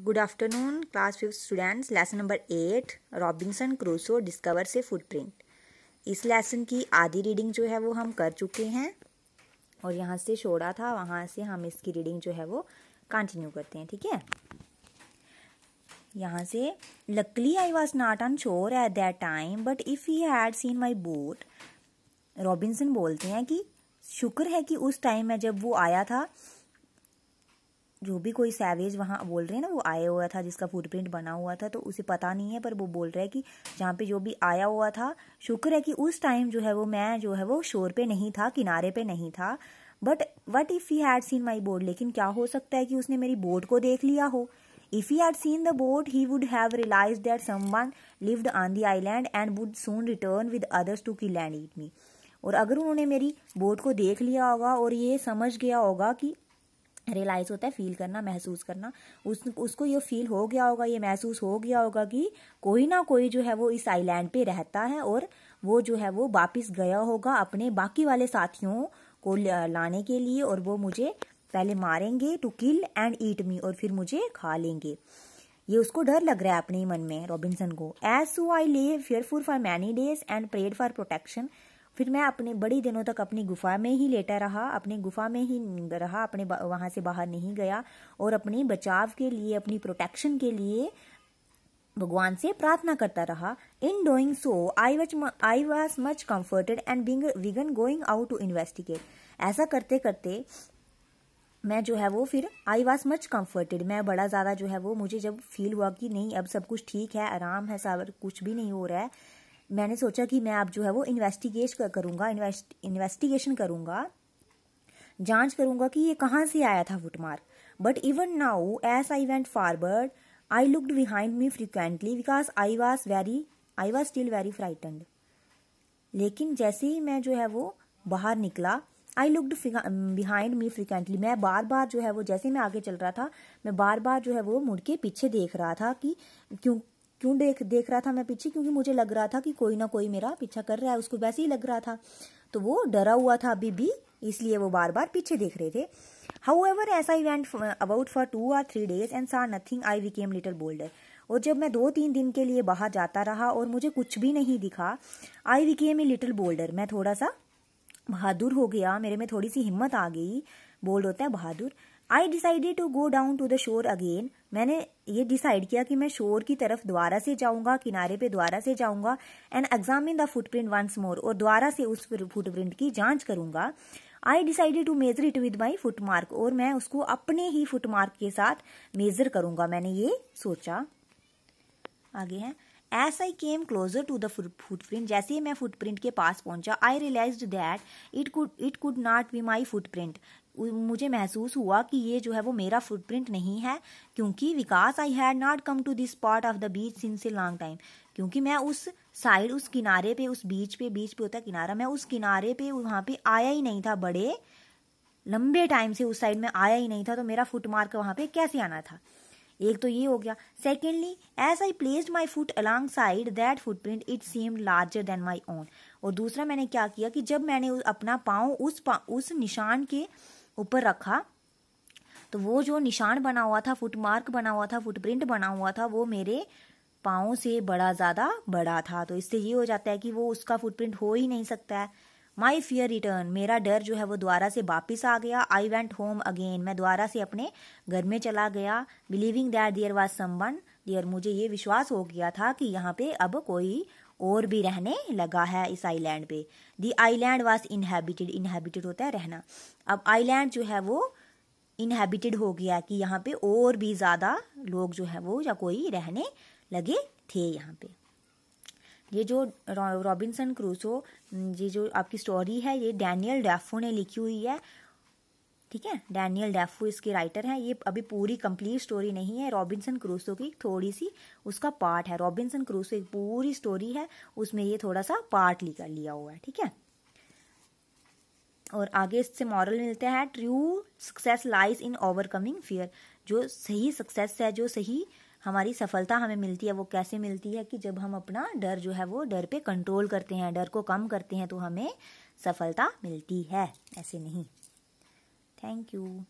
Good afternoon class fifth students lesson number eight Robinson Crusoe discover से footprint इस lesson की आधी reading जो है वो हम कर चुके हैं और यहाँ से छोड़ा था वहाँ से हम इसकी रीडिंग जो है वो कंटिन्यू करते हैं ठीक है यहाँ से luckily I was not on shore at that time but if you had seen my boat Robinson बोलते हैं कि शुक्र है कि उस टाइम में जब वो आया था जो भी कोई सैवेज वहाँ बोल रहे हैं ना वो आया हुआ था जिसका फुटप्रिंट बना हुआ था तो उसे पता नहीं है पर वो बोल रहा है कि जहाँ पे जो भी आया हुआ था शुक्र है कि उस टाइम जो है वो मैं जो है वो शोर पे नहीं था किनारे पे नहीं था but what if he had seen my board लेकिन क्या हो सकता है कि उसने मेरी बोर्ड को देख लिया हो if If had seen the the he would have realise that someone lived on the island and would soon return with others to की लैंड इट मी और अगर उन्होंने मेरी बोट को देख लिया होगा और ये समझ गया होगा कि रियलाइज़ होता है फील करना महसूस करना उस उसको ये फील हो गया होगा ये महसूस हो गया होगा कि कोई ना कोई जो है वो इस आइलैंड पे रहता है और वो जो है वो वापस गया होगा अपने बाकी वाले साथियों को लाने के लिए और वो मुझे पहले मारेंगे टू किल एंड ईट मी और फिर मुझे खा लेंगे ये उसको डर लग रहा है अपने मन में रॉबिन्सन को as so I live fearful for many days and prayed for protection फिर मैं अपने बड़ी दिनों तक अपनी गुफा में ही लेटा रहा अपने गुफा में ही रहा अपने वहाँ से बाहर नहीं गया और अपने बचाव के लिए अपनी प्रोटेक्शन के लिए भगवान से प्रार्थना करता रहा in doing so I which I was much comforted and being began going out to investigate ऐसा करते करते मैं जो है वो फिर आई वॉज मच कम्फर्टेड मैं बड़ा ज़्यादा जो है वो मुझे जब फील हुआ कि नहीं अब सब कुछ ठीक है आराम है सब कुछ भी नहीं हो रहा है मैंने सोचा कि मैं आप जो है वो इन्वेस्टिगेश करूँगा इन्वेस्ट इन्वेस्टिगेशन करूँगा जांच करूँगा कि ये कहाँ से आया था footmark but even now as I went forward I looked behind me frequently because I was very I was still very frightened लेकिन जैसे ही मैं जो है वो बाहर निकला I looked behind me frequently मैं बार बार जो है वो जैसे मैं आगे चल रहा था मैं बार बार जो है वो मुड़ के पीछे देख रहा था कि क्यों क्यों देख देख रहा था मैं पीछे क्योंकि मुझे लग रहा था कि कोई ना कोई मेरा पीछा कर रहा है उसको वैसे ही लग रहा था तो वो डरा हुआ था अभी भी इसलिए वो बार बार पीछे देख रहे थे however as I went about for two or three days and saw nothing I became little bolder और जब मैं दो तीन दिन के लिए बाहर जाता रहा और मुझे कुछ भी नहीं दिखा I became a little bolder मैं थोड़ा सा बहादुर हो गया मेरे में थोड़ी सी हिम्मत आ गई बोल्ड होता है बहादुर I decided to go down to the shore again मैंने ये डिसाइड किया कि मैं शोर की तरफ द्वारा से जाऊंगा किनारे पे द्वारा से जाऊंगा and examine the footprint once more और द्वारा से उस फुटप्रिंट की जांच करूंगा I decided to measure it with my footmark और मैं उसको अपने ही फुटमार्क के साथ मेजर करूंगा मैंने ये सोचा आगे है as I came closer to the footprint जैसे ही मैं फुटप्रिंट के पास पहुंचा I realise that it could it could not be my footprint मुझे महसूस हुआ कि ये जो है वो मेरा फुटप्रिंट नहीं है क्योंकि because I had not come to this part of the beach since a long time क्योंकि मैं उस साइड उस किनारे पे उस बीच पे बीच पे होता है किनारा मैं उस किनारे पे वहाँ पे आया ही नहीं था बड़े लंबे टाइम से उस साइड में आया ही नहीं था तो मेरा फुट मार्क वहाँ पे कैसे आना था एक तो ये हो गया secondly as I placed my foot alongside that footprint it seemed larger than my own और दूसरा मैंने क्या किया कि जब मैंने अपना पाँव उस पा, उस निशान के ऊपर रखा तो वो जो निशान बना हुआ था फुटमार्क बना हुआ था फुटप्रिंट बना हुआ था वो मेरे पाओ से बड़ा ज़्यादा बड़ा था तो इससे ये हो जाता है कि वो उसका फुटप्रिंट हो ही नहीं सकता है माई फियर रिटर्न मेरा डर जो है वो द्वारा से वापस आ गया आई वेंट होम अगेन मैं दोबारा से अपने घर में चला गया believing that there was someone there मुझे ये विश्वास हो गया था कि यहाँ पे अब कोई और भी रहने लगा है इस आईलैंड पे the island was inhabited inhabited होता है रहना अब आईलैंड जो है वो इनहेबिटेड हो गया कि यहाँ पे और भी ज़्यादा लोग जो है वो या कोई रहने लगे थे यहाँ पे ये जो रॉबिन्सन क्रूसो ये जो आपकी स्टोरी है ये डैनियल डेफो ने लिखी हुई है ठीक है डैनियल डेफू इसके राइटर हैं ये अभी पूरी कंप्लीट स्टोरी नहीं है रॉबिन्सन क्रूसो की थोड़ी सी उसका पार्ट है रॉबिन्सन क्रूसो एक पूरी स्टोरी है उसमें ये थोड़ा सा पार्ट ली कर लिया हुआ है ठीक है और आगे इससे मॉरल मिलता है true success lies in overcoming fear जो सही सक्सेस है जो सही हमारी सफलता हमें मिलती है वो कैसे मिलती है कि जब हम अपना डर जो है वो डर पे कंट्रोल करते हैं डर को कम करते हैं तो हमें सफलता मिलती है ऐसे नहीं Thank you.